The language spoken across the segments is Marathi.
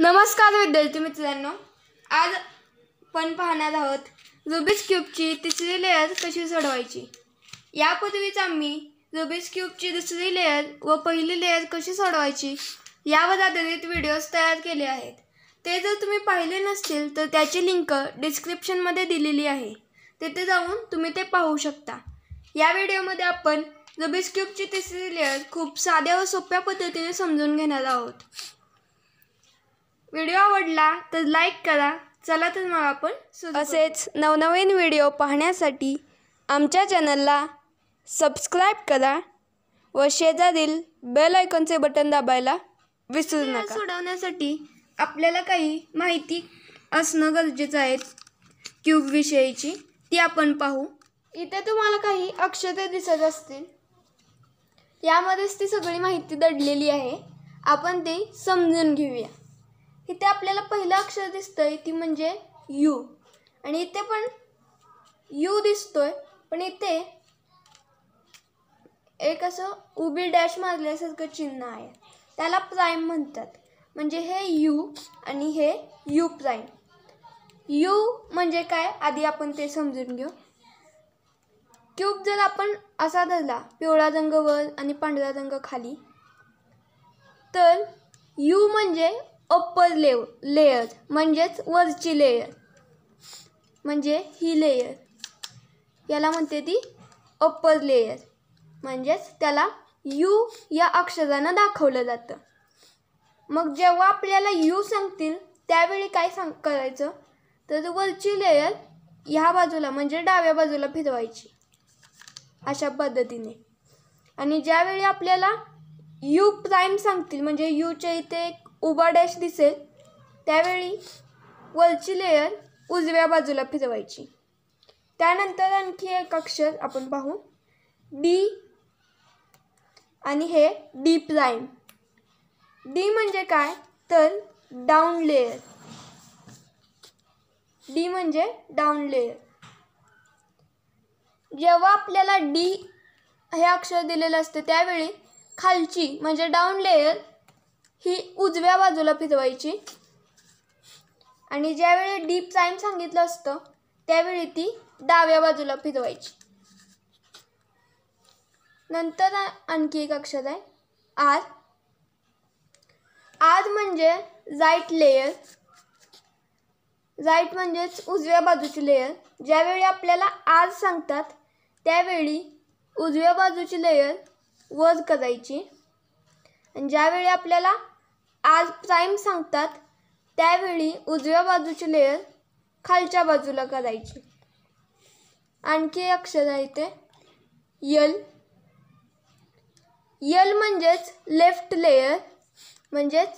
नमस्कार विद्यार्थी मित्रांनो आज आपण पाहणार आहोत रुबिक्स क्यूबची तिसरी लेअर कशी सोडवायची यापूर्वीच आम्ही रुबिक्स क्यूबची दुसरी लेअर व पहिली लेअर कशी सोडवायची यावर आधारित व्हिडिओज तयार केले आहेत ते जर तुम्ही पाहिले नसतील तर त्याची लिंक डिस्क्रिप्शनमध्ये दिलेली आहे तिथे जाऊन तुम्ही ते पाहू शकता या व्हिडिओमध्ये आपण रुबिक्स क्यूबची तिसरी लेअर खूप साध्या व सोप्या पद्धतीने समजून घेणार आहोत व्हिडिओ आवडला तर लाईक करा चला तर मग आपण असेच नवनवीन व्हिडिओ पाहण्यासाठी आमच्या चॅनलला सबस्क्राईब करा व शेजारील बेल आयकॉनचे बटन दाबायला विसरू नका सोडवण्यासाठी आपल्याला काही माहिती असणं गरजेचं आहे क्यूबविषयीची ती आपण पाहू इथे तुम्हाला काही अक्षरे दिसत असतील यामध्येच ती सगळी माहिती दडलेली आहे आपण ती समजून घेऊया इथे आपल्याला पहिलं अक्षर दिसतंय ती म्हणजे यू आणि इथे पण यू दिसतोय पण इथे एक असं उबी डॅश मारल्यासारखं चिन्ह आहे त्याला प्राईम म्हणतात म्हणजे हे यू आणि हे यू प्राईम यू म्हणजे काय आधी आपण ते समजून घेऊ क्यूब जर आपण असा धरला पिवळा रंग वर आणि पांढरा रंग खाली तर यू म्हणजे अप्पर लेव लेयर म्हणजेच वरची लेयर म्हणजे ही लेयर याला म्हणते ती अप्पर लेयर म्हणजेच त्याला यू या अक्षरानं दाखवलं जातं मग जेव्हा आपल्याला यू सांगतील त्यावेळी काय सांग करायचं तर वरची लेयर ह्या बाजूला म्हणजे डाव्या बाजूला फिरवायची अशा पद्धतीने आणि ज्यावेळी आपल्याला यू प्राईम सांगतील म्हणजे यूच्या इथे एक उभा डॅश दिसेल त्यावेळी वरची लेयर उजव्या बाजूला फिरवायची त्यानंतर आणखी एक अक्षर आपण पाहू डी आणि हे डी प्राईम डी म्हणजे काय तर डाऊन लेयर डी म्हणजे डाऊन लेयर जेव्हा आपल्याला डी हे अक्षर दिलेलं असतं त्यावेळी खालची म्हणजे डाऊन लेयर ही उजव्या बाजूला फिरवायची आणि ज्यावेळी डीप टाईम सांगितलं असतं त्यावेळी ती डाव्या बाजूला फिरवायची नंतर आणखी एक अक्षर आहे आर आर म्हणजे जाईट लेयर जाईट म्हणजेच उजव्या बाजूची लेयर ज्यावेळी आपल्याला आर सांगतात त्यावेळी उजव्या बाजूची लेयर वर करायची ज्यावेळी आपल्याला आज प्राईम सांगतात त्यावेळी उजव्या बाजूची लेअर खालच्या बाजूला करायची आणखी अक्षर आहे ते यल यल म्हणजेच लेफ्ट लेयर म्हणजेच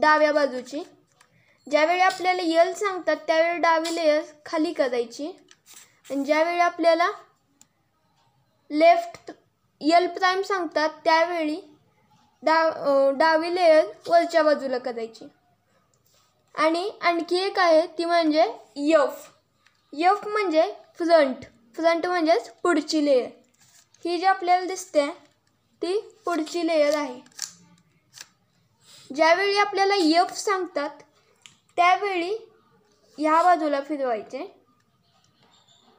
डाव्या बाजूची ज्यावेळी आपल्याला यल सांगतात त्यावेळी डावी लेयर खाली करायची आणि ज्यावेळी आपल्याला लेफ्ट यल प्राईम सांगतात त्यावेळी डा डावी लेयर वरच्या बाजूला करायची आणि आणखी एक आहे ती म्हणजे यफ यफ म्हणजे फ्रंट फ्रंट म्हणजेच पुढची लेअर ही जी आपल्याला दिसते ती पुढची लेयर आहे ज्यावेळी आपल्याला यफ सांगतात त्यावेळी ह्या बाजूला फिरवायचे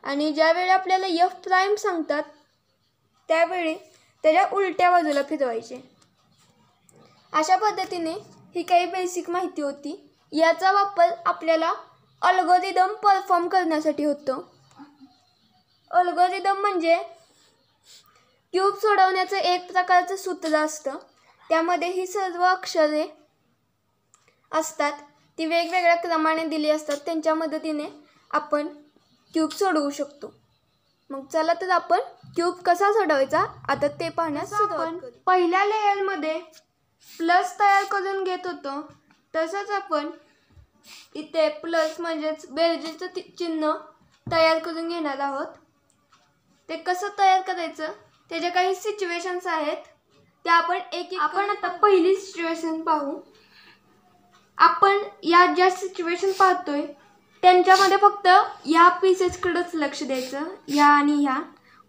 आणि ज्यावेळी आपल्याला यफ प्राईम सांगतात त्यावेळी त्याच्या उलट्या बाजूला फिरवायचे अशा पद्धतीने ही काही बेसिक माहिती होती याचा वापर आपल्याला अल्गोरिदम परफॉर्म करण्यासाठी होतो अल्गोरिदम म्हणजे क्यूब सोडवण्याचं एक प्रकारचं सूत्र असतं त्यामध्ये ही सर्व अक्षरे असतात ती वेगवेगळ्या क्रमाने दिली असतात त्यांच्या मदतीने आपण क्यूब सोडवू शकतो मग चला तर आपण क्यूब कसा सोडवायचा आता ते पाहण्यास पहिल्या लेयरमध्ये प्लस तयार करून घेत होतो तसंच आपण इथे प्लस म्हणजेच बेरजेचं चिन्ह तयार करून घेणार आहोत ते कसं तयार करायचं त्याच्या काही सिच्युएशन्स आहेत त्या आपण एक आपण आता पहिली सिच्युएशन पाहू आपण या ज्या सिच्युएशन पाहतोय त्यांच्यामध्ये फक्त या पीसेसकडंच लक्ष द्यायचं या आणि ह्या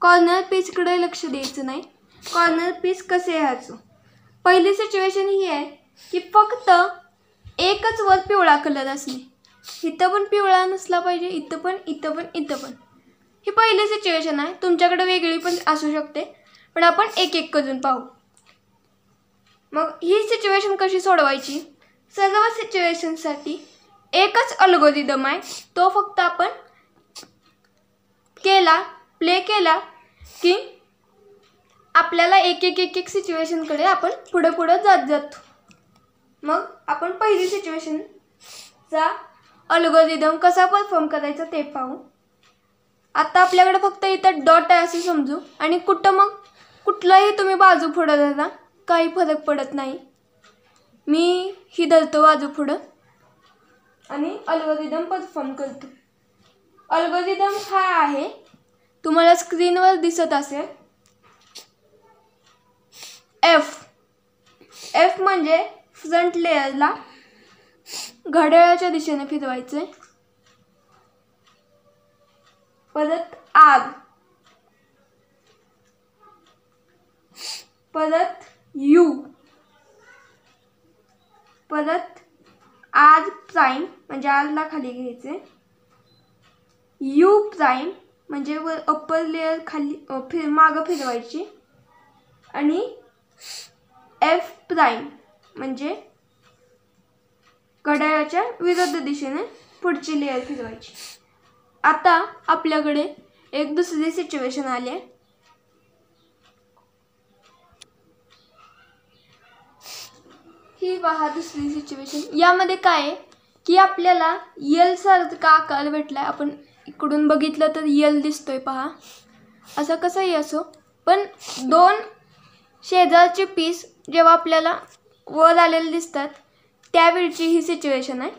कॉर्नर पीसकडे लक्ष द्यायचं नाही कॉर्नर पीस कसे यायचो पहिली सिच्युएशन ही आहे की फक्त एकच वर पिवळा कलर असणे इथं पण पिवळा नसला पाहिजे इथं पण इथं पण इथं पण ही पहिली सिच्युएशन आहे तुमच्याकडे वेगळी पण असू शकते पण आपण एक एक करून पाहू मग ही सिच्युएशन कशी सोडवायची सर्व सिच्युएशनसाठी एकच अल्गोरिदम आहे तो फक्त आपण केला प्ले केला की आपल्याला एक एक एक एक सिच्युएशनकडे आपण पुढं पुढं जात जातो मग आपण पहिली सिच्युएशनचा अल्गोरिदम कसा परफॉर्म करायचा ते पाहू आता आपल्याकडे फक्त इथं डॉट आहे असं समजू आणि कुठं मग कुठलाही तुम्ही बाजू पुढं धरा काही फरक पडत नाही मी ही धरतो बाजू पुढं आणि अल्गोरिदम परफॉर्म करतो अल्गोरिदम हा आहे तुम्हाला स्क्रीनवर दिसत असेल एफ एफ म्हणजे फ्रंट लेअरला घड्याळाच्या दिशेने फिरवायचे परत आर परत यू परत आर प्राईम म्हणजे आरला खाली घ्यायचे यू प्राईम म्हणजे व अप्पर लेअर खाली फिर मागं फिरवायची आणि एफ प्राईम म्हणजे घड्याळाच्या विरुद्ध दिशेने पुढची लेअर फिरवायची आता आपल्याकडे एक दुसरी सिच्युएशन आली आहे ही पहा दुसरी सिच्युएशन यामध्ये काय आहे की आपल्याला यल का आकार भेटला आपण इकडून बघितलं तर यल दिसतोय पहा असं कसंही असो पण दोन शेजारचे पीस जेव्हा आपल्याला वर आलेले दिसतात त्यावेळची ही सिच्युएशन आहे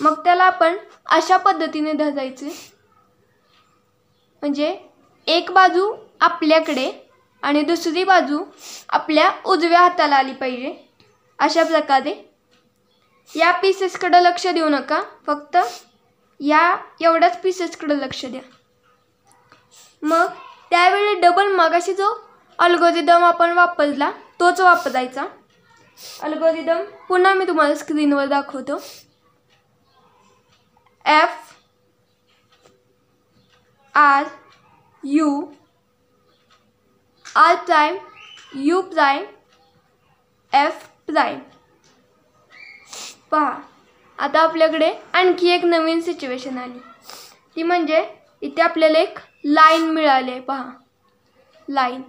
मग त्याला आपण अशा पद्धतीने धजायचे म्हणजे एक बाजू आपल्याकडे आणि दुसरी बाजू आपल्या उजव्या हाताला आली पाहिजे अशा प्रकारे या पीसेसकडं लक्ष देऊ नका फक्त या एवढ्याच पीसेसकडं लक्ष द्या मग त्यावेळी डबल मागाशी जो अल्गोरिदम आपण वापरला तोच वापरायचा अल्गोरिदम पुन्हा मी तुम्हाला स्क्रीनवर दाखवतो F R U R prime U prime F prime पहा आता आपल्याकडे आणखी एक नवीन सिच्युएशन आली ती म्हणजे इथे आपल्याला एक लाईन मिळाली आहे पहा लाईन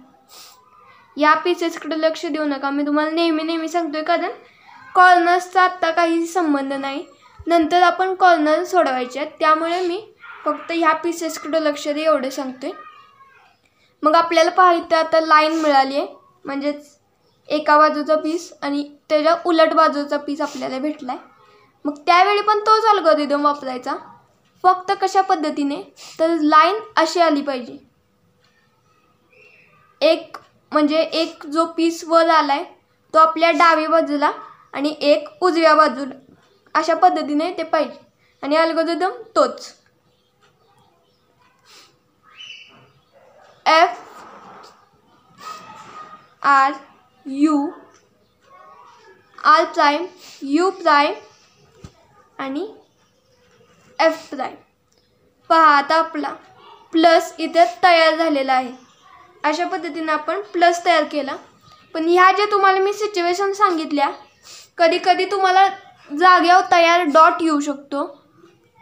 या पीसेसकडे लक्ष देऊ नका मी तुम्हाला नेहमी नेहमी सांगतोय कारण कॉर्नर्सचा आत्ता काही संबंध नाही नंतर आपण कॉर्नर सोडवायचे आहेत त्यामुळे मी फक्त ह्या पीसेसकडे लक्ष दे एवढं सांगतोय मग आपल्याला पाहिजे आता लाईन मिळाली आहे म्हणजेच एका बाजूचा पीस आणि त्याच्या उलट बाजूचा पीस आपल्याला भेटला आहे मग त्यावेळी पण तोच अल्गोरिदम वापरायचा फक्त कशा पद्धतीने तर लाईन अशी आली पाहिजे एक म्हणजे एक जो पीस वर आला आहे तो आपल्या डावी बाजूला आणि एक उजव्या बाजूला अशा पद्धतीने ते पाहिजे आणि अल्गोरिदम तोच F R U R prime U prime आणि एफ प्राईम पहा आता आपला प्लस इथे तयार झालेला आहे अशा पद्धतीनं आपण प्लस तयार केला पण ह्या ज्या तुम्हाला मी सिच्युएशन सांगितल्या कधी कधी तुम्हाला जाग्यावर तयार डॉट येऊ शकतो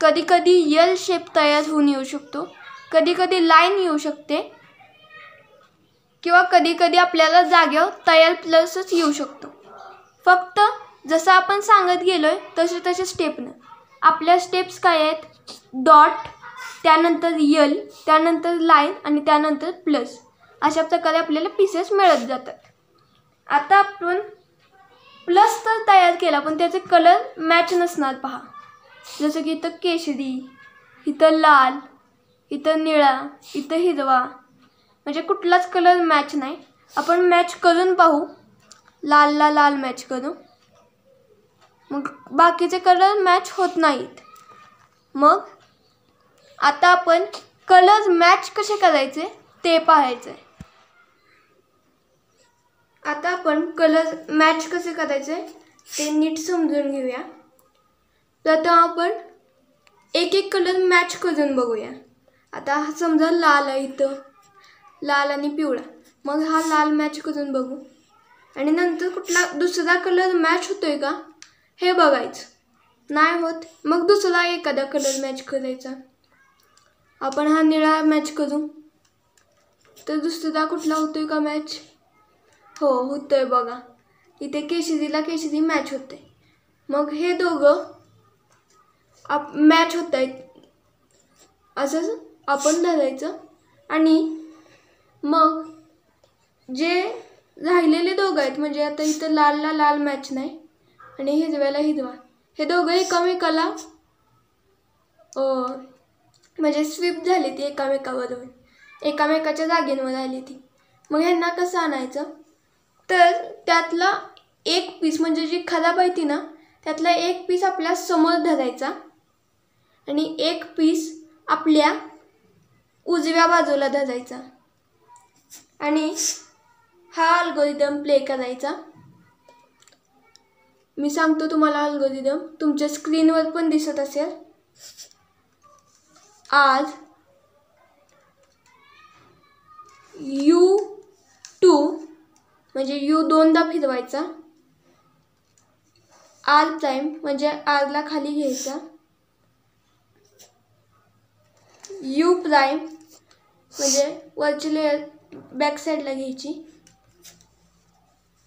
कधी कधी यल शेप तयार होऊन येऊ शकतो कधी कधी लाईन येऊ शकते किंवा कधी कधी आपल्याला जाग्यावर तयार प्लसच येऊ शकतो फक्त जसं आपण सांगत गेलो आहे तसे तसे स्टेपनं आपल्या स्टेप्स काय आहेत डॉट त्यानंतर यल त्यानंतर लाईन आणि त्यानंतर प्लस अशा प्रकारे आपल्याला पीसेस मिळत जातात आता आपण प्लस तर तयार केला पण त्याचे कलर मॅच नसणार पहा जसं की इथं केशरी इथं लाल इथं निळा इथं हिरवा म्हणजे कुठलाच कलर मॅच नाही आपण मॅच करून पाहू लालला लाल मॅच करू मग बाकीचे कलर मॅच होत नाहीत मग आता आपण कलर मॅच कसे करायचे ते आहे आता आपण कलर मॅच कसे करायचे ते नीट समजून घेऊया प्रथम आपण एक एक कलर मॅच करून बघूया आता हा समजा लाल आहे इथं लाल आणि पिवळा मग हा लाल मॅच करून बघू आणि नंतर कुठला दुसरा कलर मॅच होतोय का हे बघायचं नाही होत मग दुसरा एखादा कलर मॅच करायचा आपण हा निळा मॅच करू तर दुसरा कुठला होतोय का मॅच हो आहे बघा इथे केशिदीला केशिदी मॅच होते मग हे दोघं आप मॅच होत आहेत असंच आपण धरायचं आणि मग जे राहिलेले दोघं आहेत म्हणजे आता इथं लालला लाल मॅच नाही आणि हिजव्याला हिरवा हे दोघं एकामेकाला म्हणजे स्वीप झाली ती एकामेकावर एकामेकाच्या जागेंवर आली ती मग ह्यांना कसं आणायचं तर त्यातला एक पीस म्हणजे जी खराब आहे ती ना त्यातला एक पीस आपल्या समोर धरायचा आणि एक पीस आपल्या उजव्या बाजूला धरायचा आणि हा अल्गोरिदम प्ले करायचा मी सांगतो तुम्हाला अल्गोरिदम तुमच्या स्क्रीनवर पण दिसत असेल आज यू टू म्हणजे यू दोनदा फिरवायचा आर प्राईम म्हणजे आरला खाली घ्यायचा यू प्राईम म्हणजे वरची लेअर बॅक साईडला घ्यायची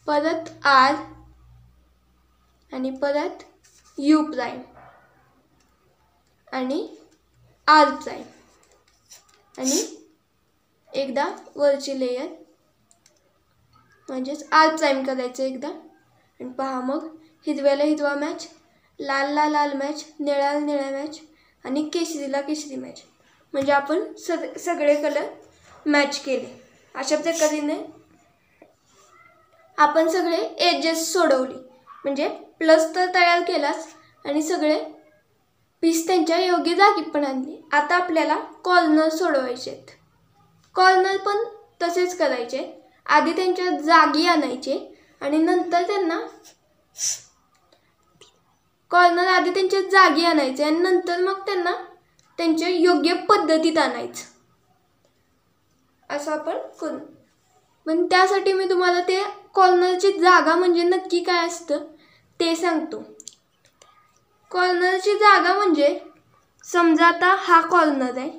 परत आर आणि परत यू प्राईम आणि आर प्राईम आणि एकदा वरची लेयर म्हणजेच आज जाईम करायचं एकदा आणि पहा मग हिरव्याला हिरवा मॅच लाल लाल मॅच निळ्याला निळ्या मॅच आणि केशरीला केशरी मॅच म्हणजे आपण सग सगळे कलर मॅच केले अशा प्रकारेने आपण सगळे एजेस सोडवली म्हणजे प्लस तर तयार केलाच आणि सगळे पीस त्यांच्या योग्य जागी पण आणली आता आपल्याला कॉर्नर सोडवायचे आहेत कॉर्नर पण तसेच करायचे आधी त्यांच्या जागी आणायचे आणि नंतर त्यांना कॉर्नर आधी त्यांच्या जागी आणायचे आणि नंतर मग त्यांना त्यांच्या योग्य पद्धतीत आणायचं असं आपण करू पण त्यासाठी मी तुम्हाला ते कॉर्नरची जागा म्हणजे नक्की काय असतं ते सांगतो कॉर्नरची जागा म्हणजे समजा आता हा कॉर्नर आहे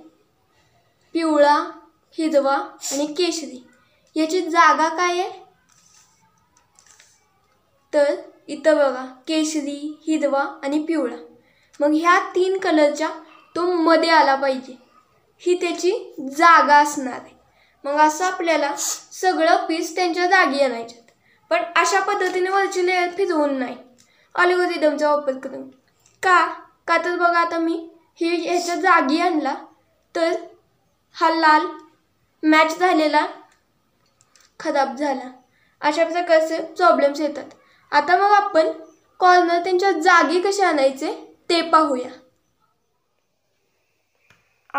पिवळा हिरवा आणि केशरी याची जागा काय आहे तर इथं बघा केशरी हिरवा आणि पिवळा मग ह्या तीन कलरच्या तो मध्ये आला पाहिजे ही त्याची जागा असणार आहे मग असं आपल्याला सगळं पीस त्यांच्या जागी आणायच्यात पण अशा पद्धतीने वरची लेअर फिरवून नाही अल्गोरिदमचा वापर करून का का तर बघा आता मी हे ह्याच्या जागी आणला तर हा लाल मॅच झालेला खराब झाला अशा प्रकारचे प्रॉब्लेम्स येतात आता मग आपण कॉर्नर त्यांच्या जागी कसे आणायचे ते पाहूया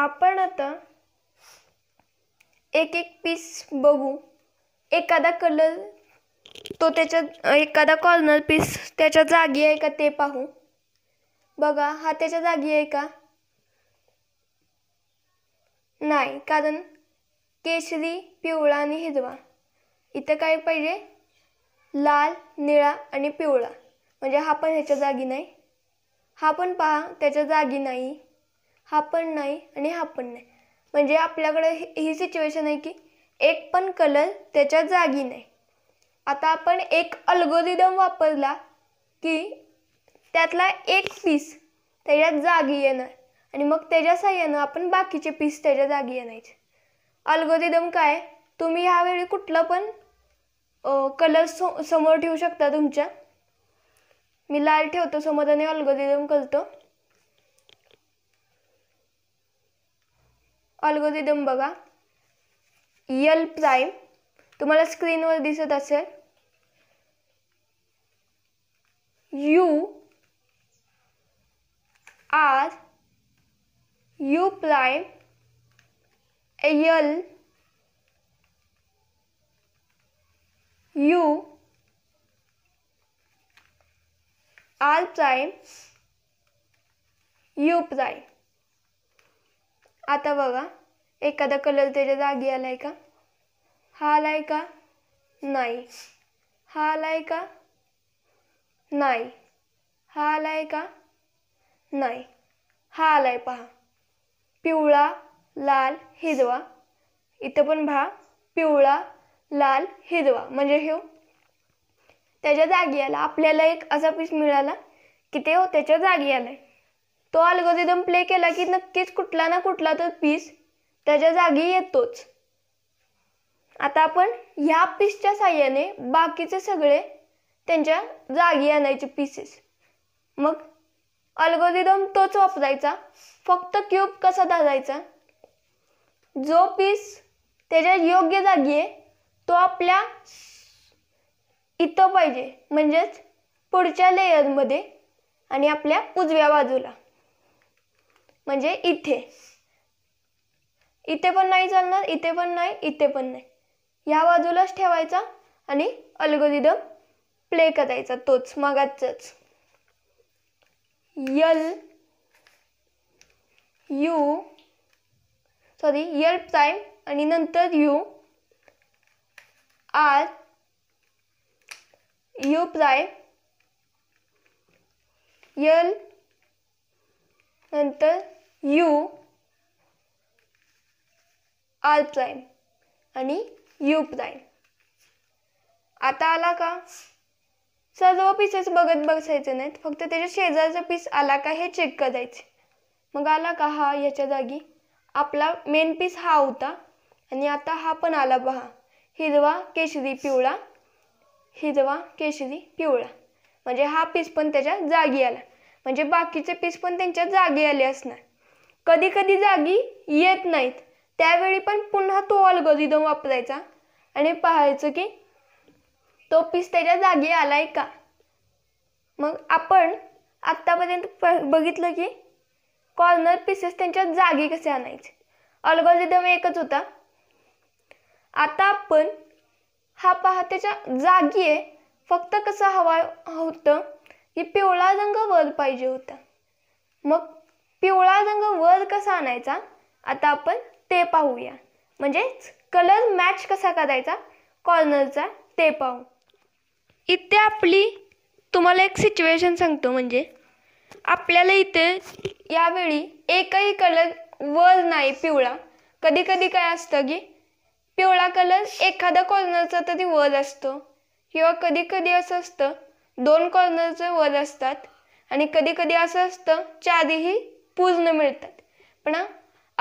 आपण आता एक एक पीस बघू एखादा कलर तो त्याच्या एखादा कॉर्नर पीस त्याच्या जागी आहे का ते पाहू बघा हा त्याच्या जागी आहे का नाही कारण केशरी पिवळा आणि हिरवा इथे काय पाहिजे लाल निळा आणि पिवळा म्हणजे हा पण ह्याच्या जागी नाही हा पण पहा त्याच्या जागी नाही हा पण नाही आणि हा पण नाही म्हणजे आपल्याकडे ही सिच्युएशन आहे की एक पण कलर त्याच्या जागी नाही आता आपण एक अल्गोरिदम वापरला की त्यातला एक पीस त्याच्या जागी येणार आणि मग त्याच्या साह्यानं आपण बाकीचे पीस त्याच्या जागी येणार अल्गोरिदम काय तुम्ही ह्यावेळी कुठलं पण कलर सो समोर ठेवू शकता तुमच्या मी लाल ठेवतो समोर आणि ऑल्गोरिदम करतो ऑल्गोरिदम बघा यल प्राईम तुम्हाला स्क्रीनवर दिसत असेल U R U prime L U R prime U prime आता बघा एखादा कलर त्याच्या जागी आलाय का हा आलाय का नाही हा आलाय का नाही हा आलाय का नाही हा आलाय पहा पिवळा लाल हिरवा इथं पण पहा पिवळा लाल हिरवा म्हणजे हे हो. त्याच्या जागी आला आपल्याला एक असा पीस मिळाला की ते हो त्याच्या जागी आलाय तो अल्गोरिदम प्ले केला की नक्कीच कुठला ना कुठला तर पीस त्याच्या जागी येतोच आता आपण ह्या पीसच्या साह्याने बाकीचे सगळे त्यांच्या जागी आणायचे पीसेस मग अल्गोरिदम तोच वापरायचा फक्त क्यूब कसा धरायचा जो पीस त्याच्या योग्य जागी आहे तो आपल्या इथं पाहिजे म्हणजेच पुढच्या लेयरमध्ये आणि आपल्या उजव्या बाजूला म्हणजे इथे इथे पण नाही चालणार इथे पण नाही इथे पण नाही ह्या बाजूलाच ठेवायचा आणि अल्गोरिदम प्ले करायचा तोच मगाचाच L U sorry L prime आणि नंतर U R U prime L नंतर यू आर प्राईम आणि यू प्राईम आता आला का सर्व पीसेस बघत बसायचे नाहीत फक्त त्याच्या शेजारचा पीस आला का हे चेक करायचे मग आला का हा याच्या जागी आपला मेन पीस हा होता आणि आता हा पण आला पहा हिरवा केशरी पिवळा हिरवा केशरी पिवळा म्हणजे हा पीस पण त्याच्या जागी आला म्हणजे बाकीचे पीस पण त्यांच्या जागी आले असणार कधी कधी जागी येत नाहीत त्यावेळी पण पुन्हा तो अल्गोरिदम वापरायचा आणि पाहायचं की तो पीस त्याच्या जागी आलाय का मग आपण आत्तापर्यंत बघितलं की कॉर्नर पीसेस त्यांच्या जागी कसे आणायचे अल्गोरिदम एकच होता आता आपण हा पहा त्याच्या जागी आहे फक्त कसा हवा होतं की पिवळा रंग वर पाहिजे होता मग पिवळा रंग वर कसा आणायचा आता आपण ते पाहूया म्हणजेच कलर मॅच कसा करायचा कॉर्नरचा ते पाहू इथे आपली तुम्हाला एक सिच्युएशन सांगतो म्हणजे आपल्याला इथे यावेळी एकही कलर वर नाही पिवळा कधी कधी काय असतं की पिवळा कलर एखाद्या कॉर्नरचा तरी वर असतो किंवा कधी कधी असं असतं दोन कॉर्नरचे वर असतात आणि कधी कधी असं असतं चारही पूर्ण मिळतात पण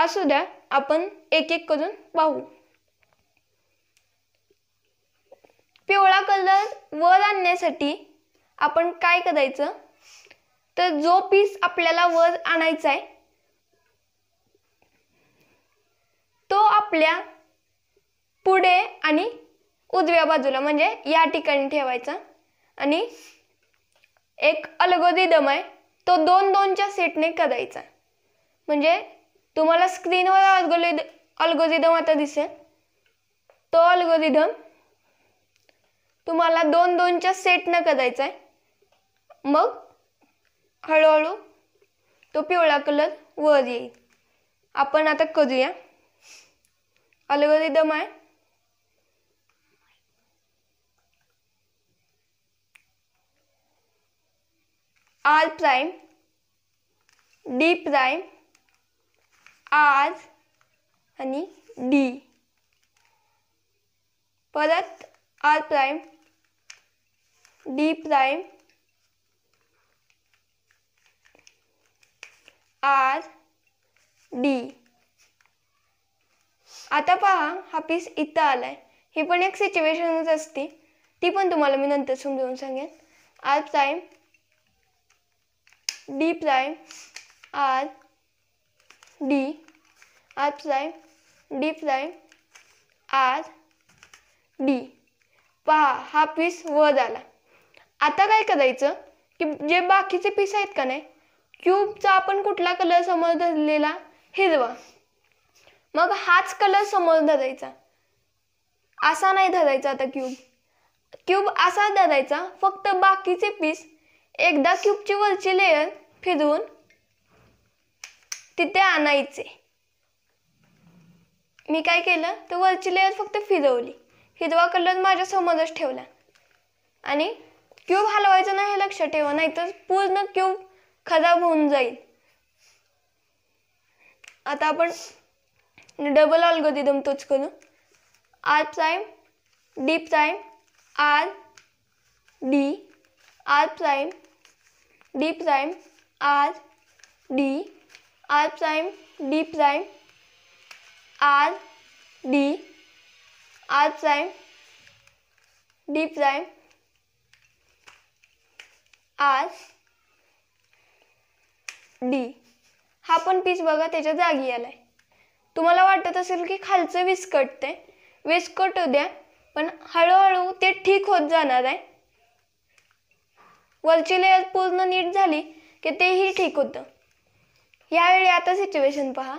असू द्या आपण एक एक करून पाहू पिवळा कलर वर आणण्यासाठी आपण काय करायचं तर जो पीस आपल्याला वर आणायचा आहे तो आपल्या पुढे आणि उजव्या बाजूला म्हणजे या ठिकाणी ठेवायचा आणि एक अलगोदी दम आहे तो दोन दोनच्या सेटने करायचा म्हणजे तुम्हाला स्क्रीनवर अलगोदी दम आता दिसेल तो दम तुम्हाला दोन दोनच्या सेटनं करायचा आहे मग हळूहळू तो पिवळा कलर वर येईल आपण आता करूया दम आहे R prime D prime R आणि डी परत R prime D prime R D आता पहा हा पीस इथं आला आहे ही पण एक सिच्युएशनच असते ती पण तुम्हाला मी नंतर समजावून सांगेन R prime D prime R D R prime D prime R D पहा हा पीस वर आला आता काय करायचं की जे बाकीचे पीस आहेत का नाही क्यूबचा आपण कुठला कलर समोर धरलेला हिरवा मग हाच कलर समोर धरायचा असा नाही धरायचा आता क्यूब क्यूब असा धरायचा फक्त बाकीचे पीस एकदा क्यूबची वरची लेयर फिरवून तिथे आणायचे मी काय केलं तर वरची लेअर फक्त फिरवली हिरवा कलर माझ्यासमोरच ठेवला आणि क्यूब हलवायचं नाही हे लक्षात ठेवा नाहीतर पूर्ण क्यूब खराब होऊन जाईल आता आपण डबल ऑल्गोरिदम तोच करू R prime D prime R D R prime D prime R D R prime D prime R D R prime D prime R D हा पण पीस बघा त्याच्या जागी आला आहे तुम्हाला वाटत असेल की खालचं विस्कटते विस्कटू द्या पण हळूहळू ते ठीक होत जाणार आहे वरची लेअर पूर्ण नीट झाली की तेही ठीक होतं यावेळी आता सिच्युएशन पहा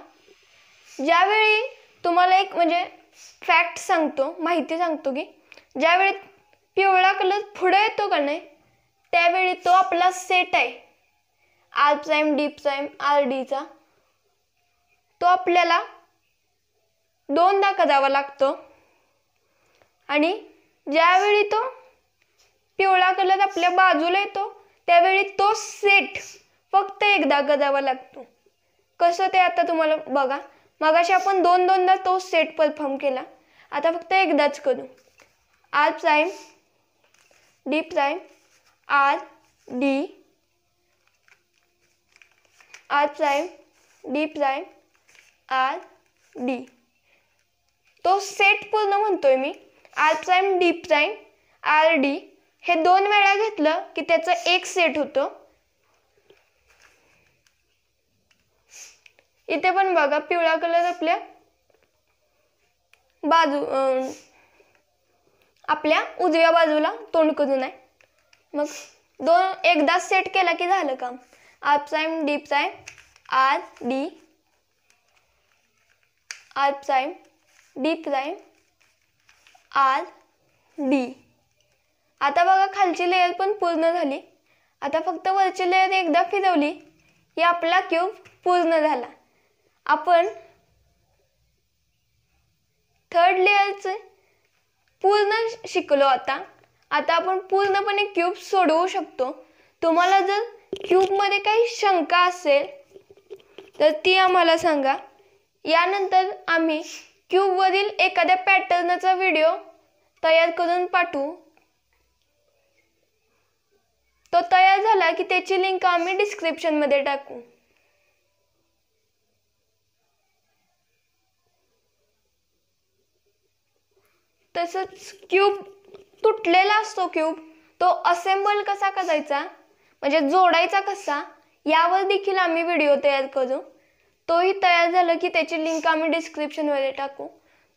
ज्यावेळी तुम्हाला एक म्हणजे फॅक्ट सांगतो माहिती सांगतो की ज्यावेळी पिवळा कलर पुढं येतो का नाही त्यावेळी तो आपला सेट आहे R prime D prime R डीचा तो आपल्याला दोनदा करावा लागतो आणि ज्यावेळी तो पिवळा कलर आपल्या बाजूला येतो त्यावेळी तो सेट फक्त एकदा गजावा लागतो कसं ते आता तुम्हाला बघा मगाशी आपण दोन दोनदा तो सेट परफॉर्म केला आता फक्त एकदाच करू R prime D prime R D R prime D prime R D तो सेट पूर्ण म्हणतोय मी R prime D prime R D हे दोन वेळा घेतलं की त्याचं एक सेट होतो इथे पण बघा पिवळा कलर आपल्या बाजू आपल्या उजव्या बाजूला तोंड करून आहे मग दोन एकदा सेट केला की झालं काम डीप डीपसाईम आर डी डीप साईम आर डी आता बघा खालची लेयर पण पूर्ण झाली आता फक्त वरची लेयर एकदा फिरवली की आपला क्यूब पूर्ण झाला आपण थर्ड लेअरचे पूर्ण शिकलो आता आता आपण पूर्णपणे क्यूब सोडवू शकतो तुम्हाला जर क्यूबमध्ये काही शंका असेल तर ती आम्हाला सांगा यानंतर आम्ही क्यूबवरील एखाद्या पॅटर्नचा व्हिडिओ तयार करून पाठवू तो तयार झाला की त्याची लिंक आम्ही डिस्क्रिप्शनमध्ये टाकू तसंच क्यूब तुटलेला असतो क्यूब तो असेंबल कसा करायचा म्हणजे जोडायचा कसा यावर देखील आम्ही व्हिडिओ तयार करू तोही तयार झाला की त्याची लिंक आम्ही डिस्क्रिप्शनमध्ये टाकू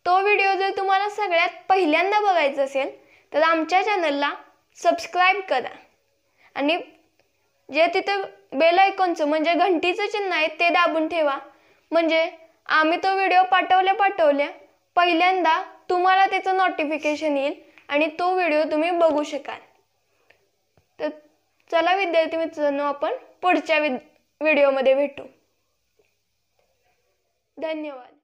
तो व्हिडिओ जर तुम्हाला सगळ्यात पहिल्यांदा बघायचा असेल तर आमच्या चॅनलला सबस्क्राईब करा आणि जे तिथे बेल आयकॉनचं म्हणजे घंटीचं चिन्ह आहे ते दाबून ठेवा म्हणजे आम्ही तो व्हिडिओ पाठवल्या पाठवल्या पहिल्यांदा तुम्हाला त्याचं नोटिफिकेशन येईल आणि तो व्हिडिओ तुम्ही बघू शकाल तर चला विद्यार्थी मित्रांनो आपण पुढच्या विद व्हिडिओमध्ये भेटू धन्यवाद